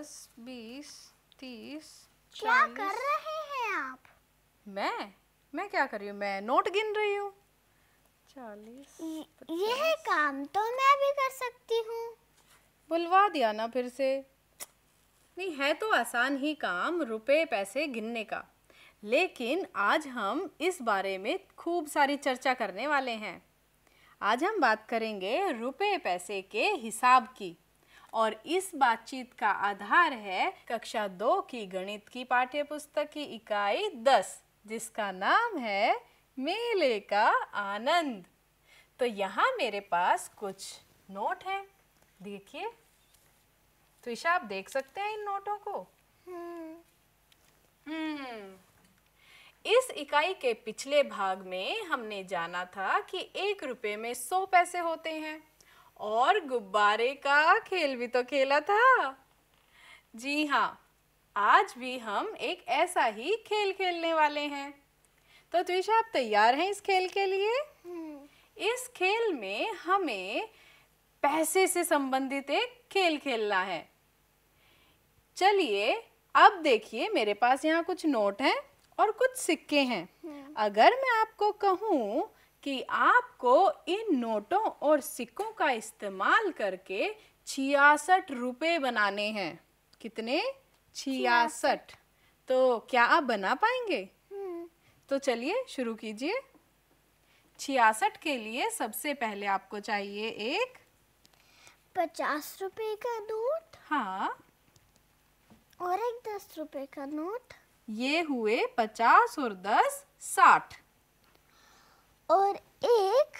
दस बीस तीस क्या कर रहे हैं आप मैं मैं क्या कर रही हूँ मैं नोट गिन रही हूँ चालीस यह काम तो मैं भी कर सकती हूँ बुलवा दिया ना फिर से नहीं है तो आसान ही काम रुपए पैसे गिनने का लेकिन आज हम इस बारे में खूब सारी चर्चा करने वाले हैं आज हम बात करेंगे रुपए पैसे के हिसाब की और इस बातचीत का आधार है कक्षा दो की गणित की पाठ्य पुस्तक की इकाई दस जिसका नाम है मेले का आनंद तो यहाँ मेरे पास कुछ नोट है देखिए त्रिशा तो आप देख सकते हैं इन नोटों को हम्म।, हम्म इस इकाई के पिछले भाग में हमने जाना था कि एक रुपए में सौ पैसे होते हैं और गुब्बारे का खेल भी तो खेला था जी हाँ आज भी हम एक ऐसा ही खेल खेलने वाले हैं तो त्विशा आप तैयार हैं इस खेल के लिए हम्म। इस खेल में हमें पैसे से संबंधित एक खेल खेलना है चलिए अब देखिए मेरे पास यहाँ कुछ नोट हैं और कुछ सिक्के हैं हम्म। अगर मैं आपको कहूँ कि आपको इन नोटों और सिक्कों का इस्तेमाल करके छियासठ रुपए बनाने हैं कितने छियासठ तो क्या आप बना पाएंगे हम्म। तो चलिए शुरू कीजिए छियासठ के लिए सबसे पहले आपको चाहिए एक पचास रुपए का नोट हाँ और एक दस रुपए का नोट ये हुए पचास और दस साठ और एक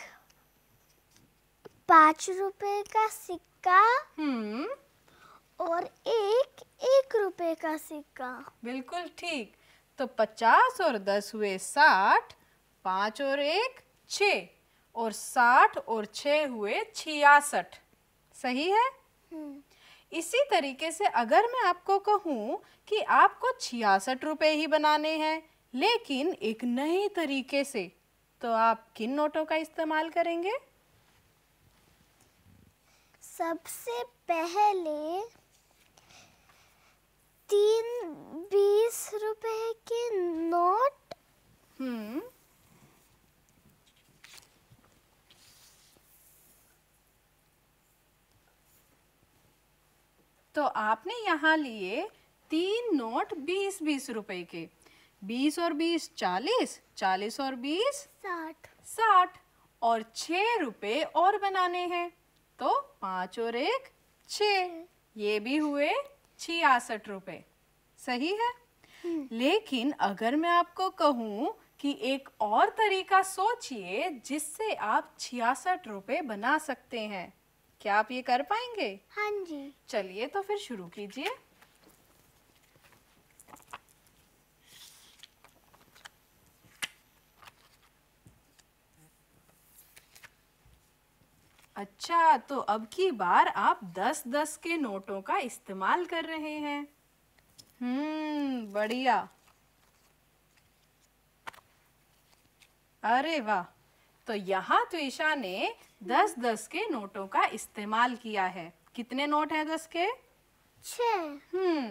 पाँच रुपए का सिक्का हम्म। और एक एक रुपए का सिक्का बिल्कुल ठीक तो पचास और दस हुए साठ पाँच और एक छ और साठ और छ हुए छियासठ सही है हम्म। इसी तरीके से अगर मैं आपको कहूँ कि आपको छियासठ रुपए ही बनाने हैं लेकिन एक नए तरीके से तो आप किन नोटों का इस्तेमाल करेंगे सबसे पहले तीन बीस रुपए के नोट हम्म तो आपने यहाँ लिए तीन नोट बीस बीस रुपए के बीस और बीस चालीस चालीस और बीस साठ साठ और छ रुपए और बनाने हैं तो पाँच और एक छ ये भी हुए छियासठ रुपए सही है हम्म। लेकिन अगर मैं आपको कहूँ कि एक और तरीका सोचिए जिससे आप छियासठ रुपए बना सकते हैं क्या आप ये कर पाएंगे हाँ जी चलिए तो फिर शुरू कीजिए अच्छा तो अब की बार आप दस दस के नोटों का इस्तेमाल कर रहे हैं हम्म बढ़िया अरे वाह तो यहाँ त्वेषा ने दस दस के नोटों का इस्तेमाल किया है कितने नोट हैं दस के हम्म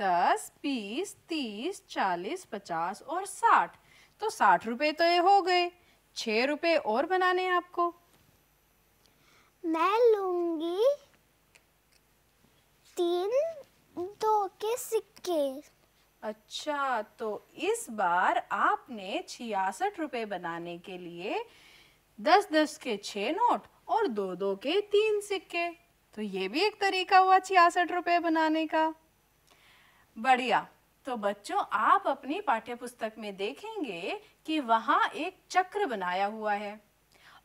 दस बीस तीस चालीस पचास और साठ तो साठ रुपए तो ये हो गए छ रुपए और बनाने हैं आपको मैं लूंगी तीन दो के सिक्के अच्छा तो इस बार आपने छियासठ रुपए बनाने के लिए दस दस के छे नोट और दो दो के तीन सिक्के तो ये भी एक तरीका हुआ छियासठ रुपए बनाने का बढ़िया तो बच्चों आप अपनी पाठ्य पुस्तक में देखेंगे कि वहां एक चक्र बनाया हुआ है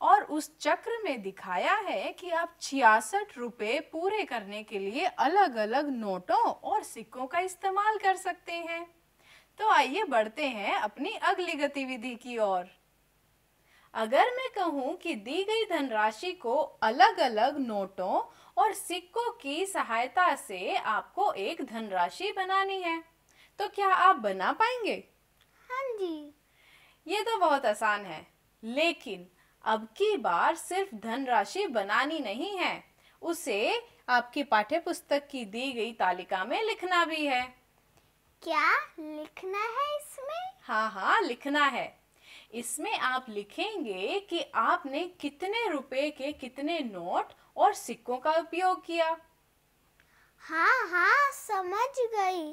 और उस चक्र में दिखाया है कि आप छियासठ रुपए पूरे करने के लिए अलग अलग नोटों और सिक्कों का इस्तेमाल कर सकते हैं तो आइए बढ़ते हैं अपनी अगली गतिविधि की ओर अगर मैं कहूं कि दी गई धनराशि को अलग अलग नोटों और सिक्कों की सहायता से आपको एक धनराशि बनानी है तो क्या आप बना पाएंगे हाँ जी ये तो बहुत आसान है लेकिन अब की बार सिर्फ धनराशि बनानी नहीं है उसे आपकी पाठ्य पुस्तक की दी गई तालिका में लिखना भी है क्या लिखना है इसमें हाँ हाँ लिखना है इसमें आप लिखेंगे कि आपने कितने रुपए के कितने नोट और सिक्कों का उपयोग किया हाँ हाँ समझ गई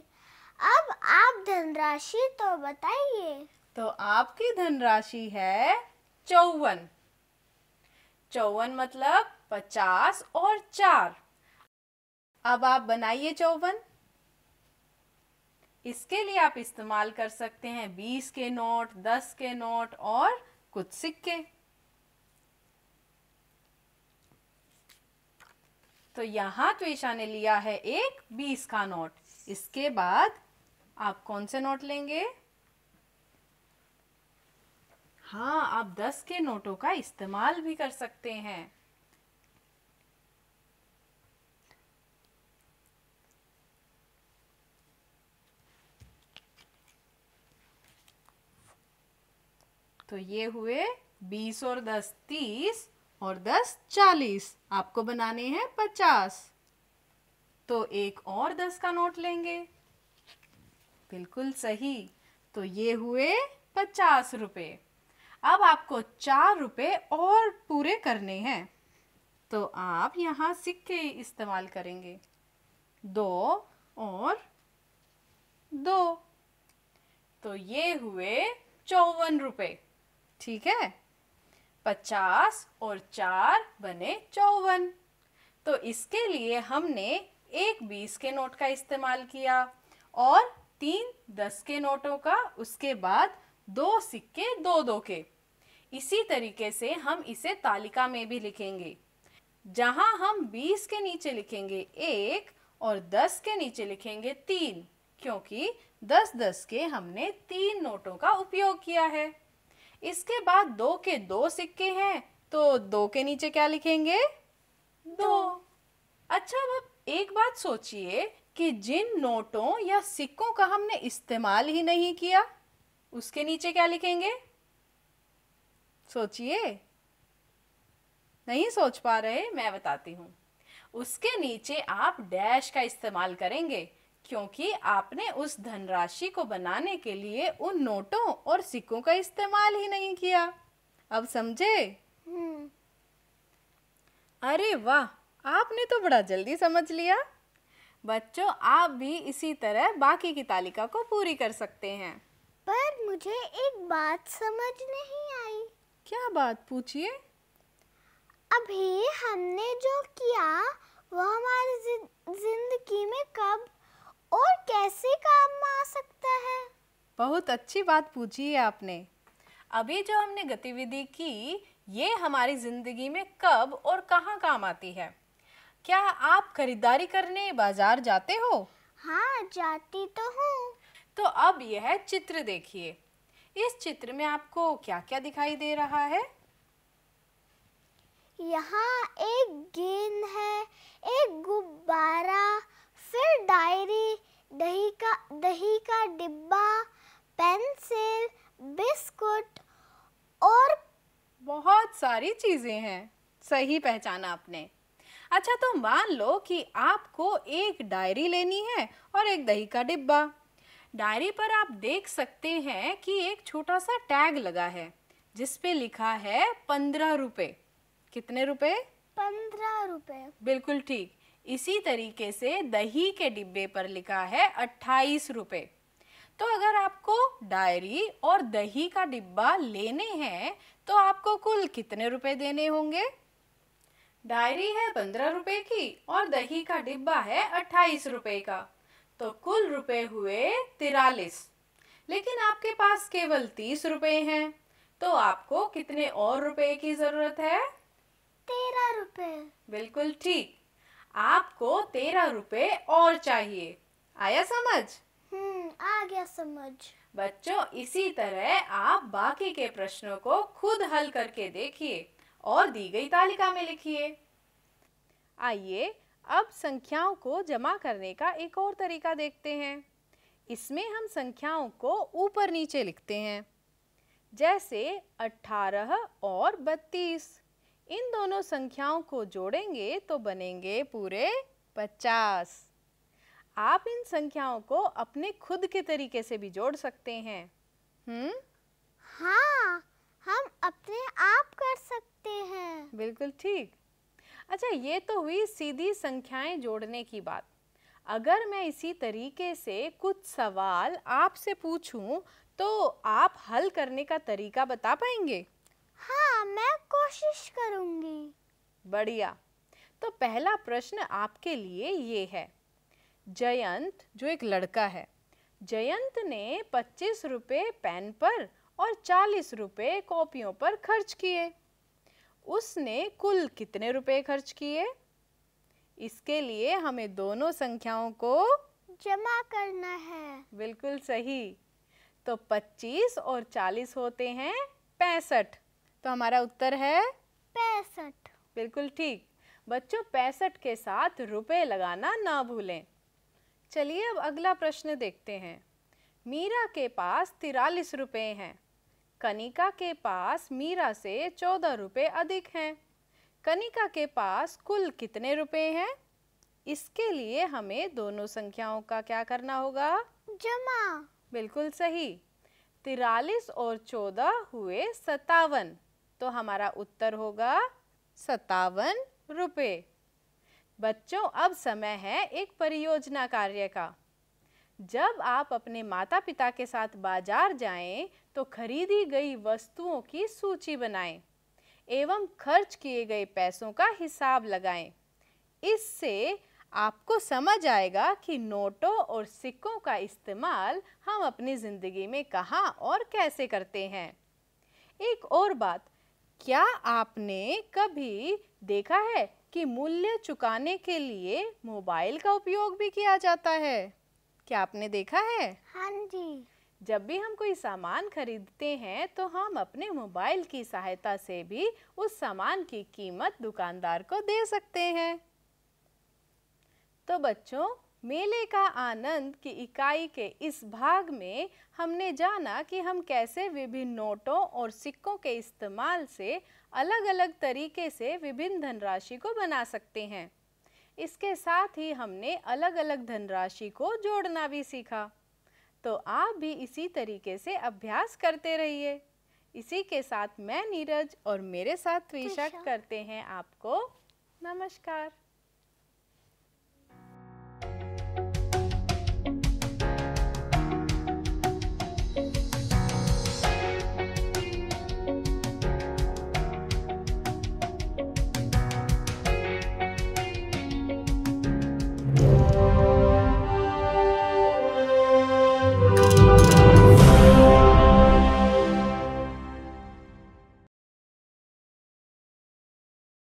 अब आप धनराशि तो बताइए तो आपकी धनराशि है चौवन चौवन मतलब पचास और चार अब आप बनाइए चौवन इसके लिए आप इस्तेमाल कर सकते हैं बीस के नोट दस के नोट और कुछ सिक्के तो यहां त्वेशा ने लिया है एक बीस का नोट इसके बाद आप कौन से नोट लेंगे हाँ आप दस के नोटों का इस्तेमाल भी कर सकते हैं तो ये हुए बीस और दस तीस और दस चालीस आपको बनाने हैं पचास तो एक और दस का नोट लेंगे बिल्कुल सही तो ये हुए पचास रुपये अब आपको चार रुपये और पूरे करने हैं तो आप यहाँ सिक्के इस्तेमाल करेंगे दो और दो तो ये हुए चौवन रुपये ठीक है पचास और चार बने चौवन तो इसके लिए हमने एक बीस के नोट का इस्तेमाल किया और तीन दस के नोटों का उसके बाद दो सिक्के दो दो के इसी तरीके से हम इसे तालिका में भी लिखेंगे जहां हम 20 के नीचे लिखेंगे एक और 10 के नीचे लिखेंगे तीन क्योंकि 10-10 के हमने तीन नोटों का उपयोग किया है इसके बाद दो के दो सिक्के हैं तो दो के नीचे क्या लिखेंगे दो अच्छा अब एक बात सोचिए कि जिन नोटों या सिक्कों का हमने इस्तेमाल ही नहीं किया उसके नीचे क्या लिखेंगे सोचिए नहीं सोच पा रहे मैं बताती हूँ उसके नीचे आप डैश का इस्तेमाल करेंगे क्योंकि आपने उस धनराशि को बनाने के लिए उन नोटों और सिक्कों का इस्तेमाल ही नहीं किया अब समझे हम्म। अरे वाह आपने तो बड़ा जल्दी समझ लिया बच्चों आप भी इसी तरह बाकी की तालिका को पूरी कर सकते हैं पर मुझे एक बात समझ नहीं आई क्या बात पूछिए अभी हमने जो किया वह हमारी जिंदगी में कब और कैसे काम में आ सकता है बहुत अच्छी बात पूछी है आपने अभी जो हमने गतिविधि की ये हमारी ज़िंदगी में कब और कहाँ काम आती है क्या आप खरीदारी करने बाजार जाते हो हाँ जाती तो हूँ तो अब यह है चित्र देखिए इस चित्र में आपको क्या क्या दिखाई दे रहा है यहाँ एक गेंद है एक गुब्बारा फिर डायरी दही का दही का डिब्बा पेंसिल बिस्कुट और बहुत सारी चीज़ें हैं सही पहचाना आपने अच्छा तो मान लो कि आपको एक डायरी लेनी है और एक दही का डिब्बा डायरी पर आप देख सकते हैं कि एक छोटा सा टैग लगा है जिस पे लिखा है पंद्रह रुपए कितने रुपए पंद्रह रुपए बिल्कुल ठीक इसी तरीके से दही के डिब्बे पर लिखा है अट्ठाईस रुपए तो अगर आपको डायरी और दही का डिब्बा लेने हैं तो आपको कुल कितने रुपए देने होंगे डायरी है पंद्रह रुपए की और दही का डिब्बा है अट्ठाईस रुपए का तो कुल रुपए हुए तिरालीस लेकिन आपके पास केवल तीस रुपए हैं तो आपको कितने और रुपए की जरूरत है तेरह रुपए बिल्कुल ठीक आपको तेरह रुपए और चाहिए आया समझ हम्म आ गया समझ बच्चों इसी तरह आप बाकी के प्रश्नों को खुद हल करके देखिए और दी गई तालिका में लिखिए आइए अब संख्याओं को जमा करने का एक और तरीका देखते हैं इसमें हम संख्याओं को ऊपर नीचे लिखते हैं जैसे 18 और 32 इन दोनों संख्याओं को जोड़ेंगे तो बनेंगे पूरे 50। आप इन संख्याओं को अपने खुद के तरीके से भी जोड़ सकते हैं हम्म हाँ हम अपने आप कर सकते हैं बिल्कुल ठीक अच्छा ये तो हुई सीधी संख्याएं जोड़ने की बात अगर मैं इसी तरीके से कुछ सवाल आपसे पूछूं तो आप हल करने का तरीका बता पाएंगे हाँ मैं कोशिश करूंगी बढ़िया तो पहला प्रश्न आपके लिए ये है जयंत जो एक लड़का है जयंत ने पच्चीस रुपये पेन पर और चालीस रुपये कॉपियों पर खर्च किए उसने कुल कितने रुपए खर्च किए इसके लिए हमें दोनों संख्याओं को जमा करना है बिल्कुल सही तो 25 और 40 होते हैं पैंसठ तो हमारा उत्तर है पैंसठ बिल्कुल ठीक बच्चों पैंसठ के साथ रुपए लगाना ना भूलें चलिए अब अगला प्रश्न देखते हैं मीरा के पास तिरालीस रुपए हैं कनिका के पास मीरा से चौदह रुपये अधिक हैं कनिका के पास कुल कितने रुपए हैं इसके लिए हमें दोनों संख्याओं का क्या करना होगा जमा बिल्कुल सही तिरालीस और चौदह हुए सतावन तो हमारा उत्तर होगा सतावन रुपये बच्चों अब समय है एक परियोजना कार्य का जब आप अपने माता पिता के साथ बाजार जाएं तो खरीदी गई वस्तुओं की सूची बनाएं एवं खर्च किए गए पैसों का हिसाब लगाएं। इससे आपको समझ आएगा कि नोटों और सिक्कों का इस्तेमाल हम अपनी ज़िंदगी में कहाँ और कैसे करते हैं एक और बात क्या आपने कभी देखा है कि मूल्य चुकाने के लिए मोबाइल का उपयोग भी किया जाता है क्या आपने देखा है हाँ जी जब भी हम कोई सामान खरीदते हैं तो हम अपने मोबाइल की सहायता से भी उस सामान की कीमत दुकानदार को दे सकते हैं तो बच्चों मेले का आनंद की इकाई के इस भाग में हमने जाना कि हम कैसे विभिन्न नोटों और सिक्कों के इस्तेमाल से अलग अलग तरीके से विभिन्न धनराशि को बना सकते हैं इसके साथ ही हमने अलग अलग धनराशि को जोड़ना भी सीखा तो आप भी इसी तरीके से अभ्यास करते रहिए इसी के साथ मैं नीरज और मेरे साथ त्रिशक करते हैं आपको नमस्कार